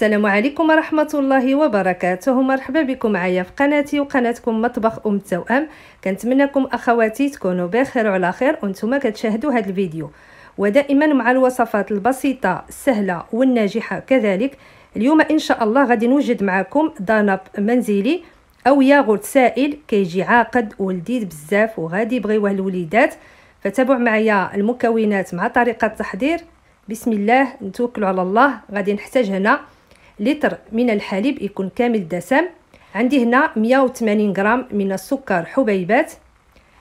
السلام عليكم ورحمة الله وبركاته مرحبا بكم معايا في قناتي وقناتكم مطبخ أم التوأم كنتمناكم أخواتي تكونوا بخير وعلى خير وانتم كتشاهدوا هذا الفيديو ودائما مع الوصفات البسيطة السهلة والناجحة كذلك اليوم إن شاء الله غادي نوجد معكم دانب منزلي أو ياغورت سائل كيجي عاقد ولذيذ بزاف وغادي يبغيوه الوليدات فتابعوا معايا المكونات مع طريقة التحضير بسم الله نتوكل على الله غادي نحتاج هنا لتر من الحليب يكون كامل الدسم عندي هنا 180 غرام من السكر حبيبات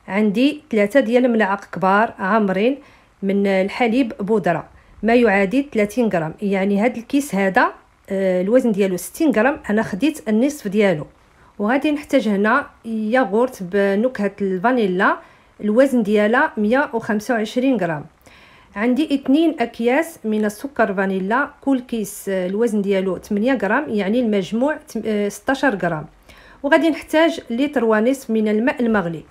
عندي 3 ديال الملعق كبار عامرين من الحليب بودره ما يعادل 30 غرام يعني هاد الكيس هذا آه، الوزن ديالو 60 غرام انا خديت النصف ديالو وغادي نحتاج هنا ياغورت بنكهه الفانيلا الوزن ديالها 125 غرام عندي اتنين اكياس من السكر فانيلا كل كيس آه، الوزن ديالو 8 غرام يعني المجموع 16 آه، غرام وغادي نحتاج لتر ونصف من الماء المغلي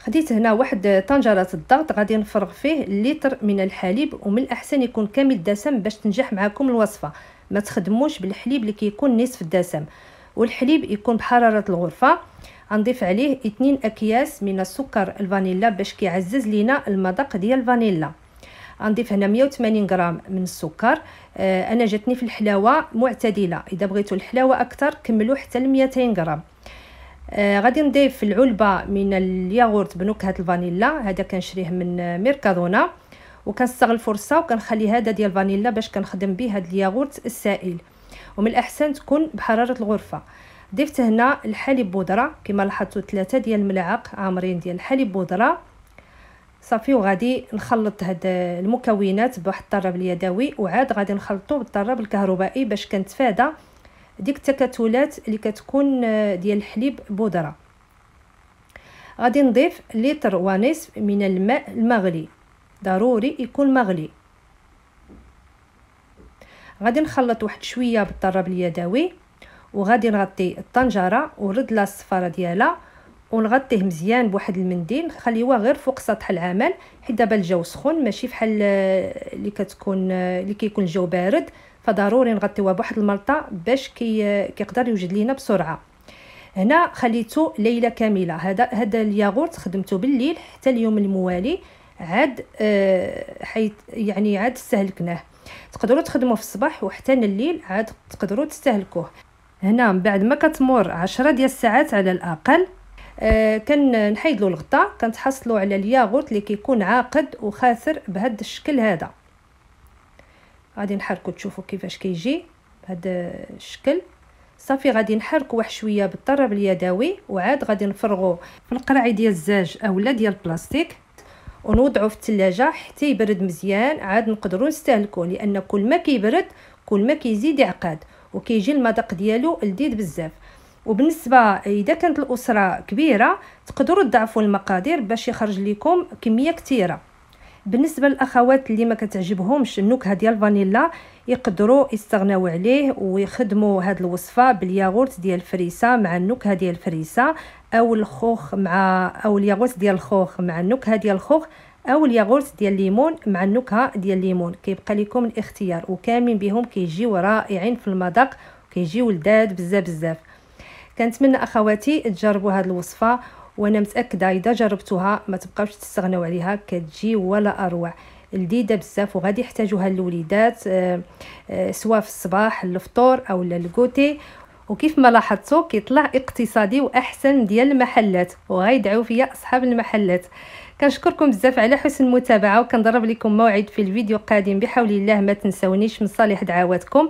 خديت هنا واحد آه، طنجره الضغط غادي نفرغ فيه لتر من الحليب ومن الاحسن يكون كامل الدسم باش تنجح معكم الوصفه ما تخدموش بالحليب اللي كيكون نصف الدسم والحليب يكون بحراره الغرفه غنضيف عليه اثنين اكياس من السكر الفانيلا باش كيعزز لينا المذاق ديال الفانيلا غنضيف هنا 180 غرام من السكر آه، انا جاتني في الحلاوه معتدله اذا بغيتوا الحلاوه اكثر كملوا حتى ل 200 غرام آه، غادي نضيف العلبه من الياغورت بنكهه الفانيلا هذا كنشريه من ميركادونا وكنستغل الفرصه وكنخلي هذا ديال الفانيلا باش كنخدم به هذا الياغورت السائل ومن الاحسن تكون بحراره الغرفه ضفت هنا الحليب بودره كما لاحظتوا ثلاثة ديال الملاعق عامرين ديال الحليب بودره صافي وغادي نخلط هاد المكونات بواحد الطراب اليدوي وعاد غادي نخلطو بالطراب الكهربائي باش كنتفادى ديك التكتلات اللي كتكون آه، ديال الحليب بودره غادي نضيف لتر ونصف من الماء المغلي ضروري يكون مغلي غادي نخلط واحد شويه بالطراب اليدوي وغادي نغطي الطنجره ورد لها الصفاره ديالها ونغطيه مزيان بواحد المنديل نخليوه غير فوق سطح العمل حيت دابا الجو سخون ماشي بحال آه، اللي كتكون آه، اللي كيكون الجو بارد فضروري نغطيوه بواحد الملطه باش كي آه، كيقدر يوجد لينا بسرعه هنا خليته ليله كامله هذا هذا الياغورت خدمته بالليل حتى اليوم الموالي عاد آه حيت يعني عاد استهلكناه تقدروا تخدموه في الصباح وحتى الليل عاد تقدروا تستهلكوه هنا من بعد ما كتمر عشرة ديال الساعات على الاقل آه كنحيدلو الغطاء كنتحصلوا على الياغورت اللي كيكون عاقد وخاسر بهذا الشكل هذا غادي نحركو تشوفوا كيفاش كيجي بهذا الشكل صافي غادي نحركو واحد شويه بالطرب اليدوي وعاد غادي نفرغو في القراعي ديال الزاج اولا ديال البلاستيك ونوضعو في الثلاجه حتى يبرد مزيان عاد نقدروا نستهلكو لان كل ما كيبرد كل ما كيزيد يعقد وكيجي المذاق ديالو لذيذ بزاف وبالنسبه اذا كانت الاسره كبيره تقدروا تضعفوا المقادير باش يخرج لكم كميه كثيره بالنسبه للاخوات اللي ما كتعجبهمش النكهه ديال الفانيلا يقدروا يستغناو عليه ويخدموا هاد الوصفه بالياغورت ديال الفريسه مع النكهه ديال الفريسه او الخوخ مع او الياغورت ديال الخوخ مع النكهه ديال الخوخ او الياغورت ديال الليمون مع النكهه ديال الليمون كيبقى لكم الاختيار وكامل بهم كيجيو رائعين في المذاق كيجيو لذاد بزاف بزاف كنتمنى اخواتي تجربوا هذه الوصفه وانا متاكده اذا جربتوها ما تبقاوش تستغناو عليها كتجي ولا اروع لذيذه بزاف وغادي يحتاجوها الوليدات آه، آه، سواء في الصباح الفطور او للكوتي وكيف ما لاحظتوا كيطلع اقتصادي واحسن ديال المحلات وغيدعوا فيا اصحاب المحلات كنشكركم بزاف على حسن المتابعه وكنضرب لكم موعد في الفيديو القادم بحول الله ما تنسونيش من صالح دعواتكم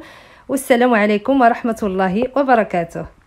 والسلام عليكم ورحمه الله وبركاته